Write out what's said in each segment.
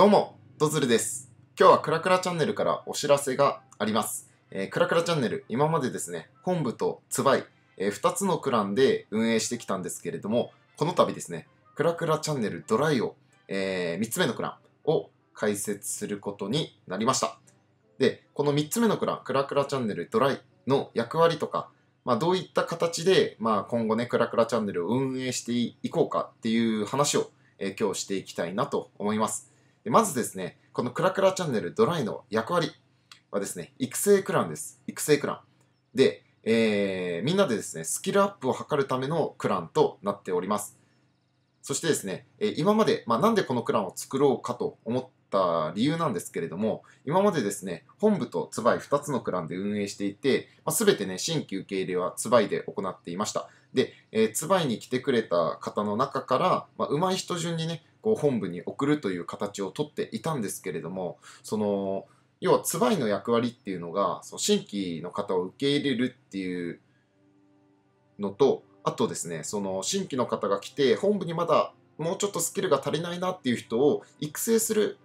どうも、ドズルです。今日はクラクラチャンネルからお知らせがあります。えー、クラクラチャンネル、今までですね、本部とツバイ、えー、2つのクランで運営してきたんですけれども、この度ですね、クラクラチャンネルドライを、えー、3つ目のクランを開設することになりました。で、この3つ目のクラン、クラクラチャンネルドライの役割とか、まあ、どういった形で、まあ、今後ね、クラクラチャンネルを運営していこうかっていう話を、えー、今日していきたいなと思います。でまずですね、このクラクラチャンネルドライの役割はですね、育成クランです。育成クラン。で、えー、みんなでですね、スキルアップを図るためのクランとなっております。そしてですね、え今まで、まあ、なんでこのクランを作ろうかと思った理由なんですけれども、今までですね、本部とツバイ2つのクランで運営していて、まあ、全てね、新規受け入れはツバイで行っていました。で、えー、ツバイに来てくれた方の中から、まあ、上手い人順にね、こう本部に送るという形をとっていたんですけれどもその要はツバイの役割っていうのがその新規の方を受け入れるっていうのとあとですねその新規の方が来て本部にまだもうちょっとスキルが足りないなっていう人を育成する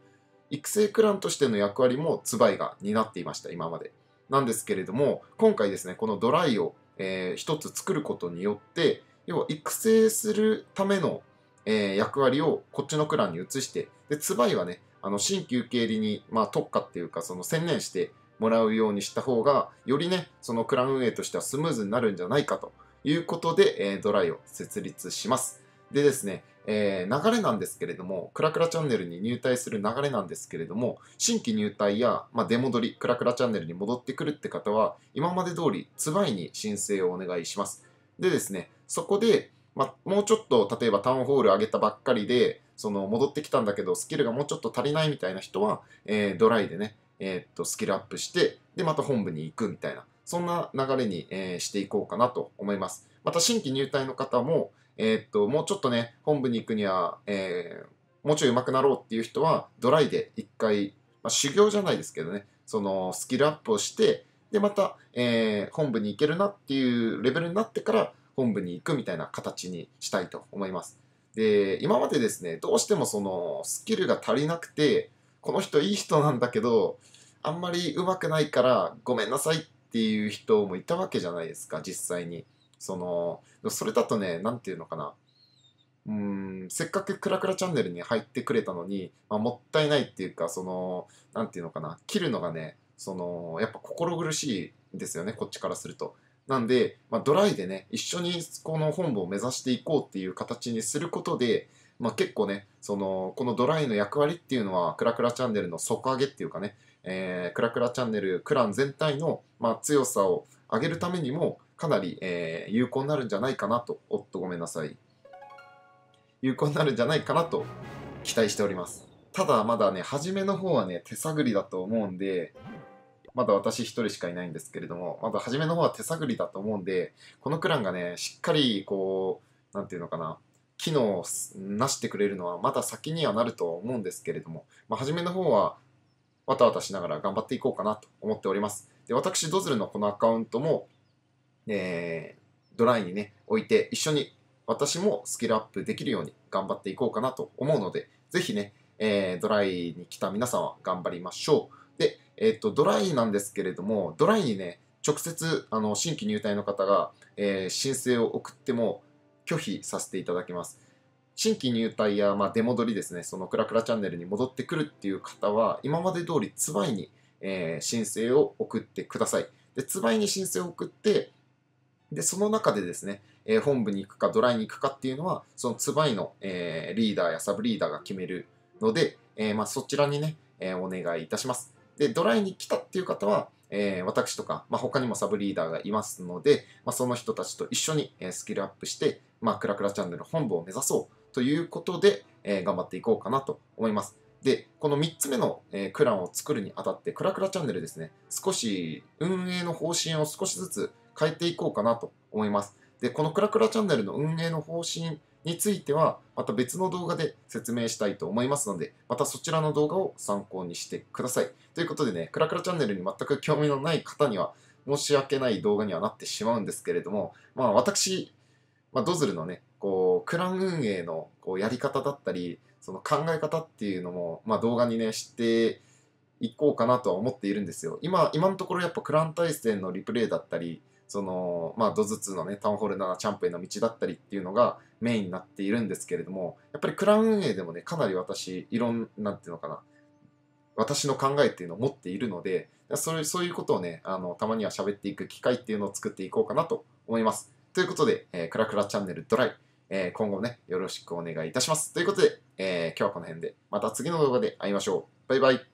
育成クランとしての役割もツバイが担っていました今までなんですけれども今回ですねこのドライを、えー、1つ作ることによって要は育成するためのえー、役割をこっちのクランに移して、で、ツバイはね、あの、新旧経理に、まあ、特化っていうか、その専念してもらうようにした方が、よりね、そのクラン運営としてはスムーズになるんじゃないかということで、えー、ドライを設立します。でですね、えー、流れなんですけれども、クラクラチャンネルに入隊する流れなんですけれども、新規入隊や、まあ、出戻り、クラクラチャンネルに戻ってくるって方は、今まで通り、ツバイに申請をお願いします。でですね、そこで、まあ、もうちょっと例えばタウンホール上げたばっかりでその戻ってきたんだけどスキルがもうちょっと足りないみたいな人は、えー、ドライでね、えー、っとスキルアップしてでまた本部に行くみたいなそんな流れに、えー、していこうかなと思いますまた新規入隊の方も、えー、っともうちょっとね本部に行くには、えー、もうちょい上手くなろうっていう人はドライで一回、まあ、修行じゃないですけどねそのスキルアップをしてでまた、えー、本部に行けるなっていうレベルになってから本部に行くみたいな形にしたいと思います。で、今までですね、どうしてもそのスキルが足りなくて、この人いい人なんだけど、あんまり上手くないからごめんなさいっていう人もいたわけじゃないですか、実際に。その、それだとね、何て言うのかな。うん、せっかくクラクラチャンネルに入ってくれたのに、まあ、もったいないっていうか、その、何て言うのかな、切るのがね、その、やっぱ心苦しいんですよね、こっちからすると。なんで、まあ、ドライでね、一緒にこの本部を目指していこうっていう形にすることで、まあ、結構ね、その、このドライの役割っていうのは、クラクラチャンネルの底上げっていうかね、えー、クラクラチャンネル、クラン全体の、まあ、強さを上げるためにも、かなり、えー、有効になるんじゃないかなと、おっとごめんなさい。有効になるんじゃないかなと期待しております。ただまだね、初めの方はね、手探りだと思うんで、まだ私一人しかいないんですけれども、まだ初めの方は手探りだと思うんで、このクランがね、しっかりこう、なんていうのかな、機能をなしてくれるのはまだ先にはなると思うんですけれども、まあ、初めの方はわたわたしながら頑張っていこうかなと思っております。で、私、ドズルのこのアカウントも、えー、ドライにね、置いて一緒に私もスキルアップできるように頑張っていこうかなと思うので、ぜひね、えー、ドライに来た皆さんは頑張りましょう。で、えっと、ドライなんですけれども、ドライにね、直接、あの、新規入隊の方が、えー、申請を送っても拒否させていただきます。新規入隊や、まあ、出戻りですね、そのクラクラチャンネルに戻ってくるっていう方は、今まで通りツバイに、えー、申請を送ってください。で、ツバイに申請を送って、で、その中でですね、えー、本部に行くかドライに行くかっていうのは、そのツバイの、えー、リーダーやサブリーダーが決めるので、えまあ、そちらにね、えお願いいたします。で、ドライに来たっていう方は、えー、私とか、まあ、他にもサブリーダーがいますので、まあ、その人たちと一緒にスキルアップして、まあ、クラクラチャンネル本部を目指そうということで、えー、頑張っていこうかなと思います。で、この3つ目の、えー、クランを作るにあたって、クラクラチャンネルですね、少し運営の方針を少しずつ変えていこうかなと思います。で、このクラクラチャンネルの運営の方針についてはまた別の動画で説明したいと思いますので、またそちらの動画を参考にしてください。ということでね、クラクラチャンネルに全く興味のない方には申し訳ない動画にはなってしまうんですけれども、まあ私、まあ、ドズルのね、こう、クラン運営のこうやり方だったり、その考え方っていうのも、まあ、動画にね、していこうかなとは思っているんですよ。今、今のところやっぱクラン対戦のリプレイだったり、その、まあ、ドズツのね、タウンホール7チャンプへの道だったりっていうのがメインになっているんですけれども、やっぱりクラウン運営でもね、かなり私、いろん、なんていうのかな、私の考えっていうのを持っているので、そういうそういうことをね、あの、たまには喋っていく機会っていうのを作っていこうかなと思います。ということで、えー、クラクラチャンネルドライ、えー、今後もね、よろしくお願いいたします。ということで、えー、今日はこの辺で、また次の動画で会いましょう。バイバイ。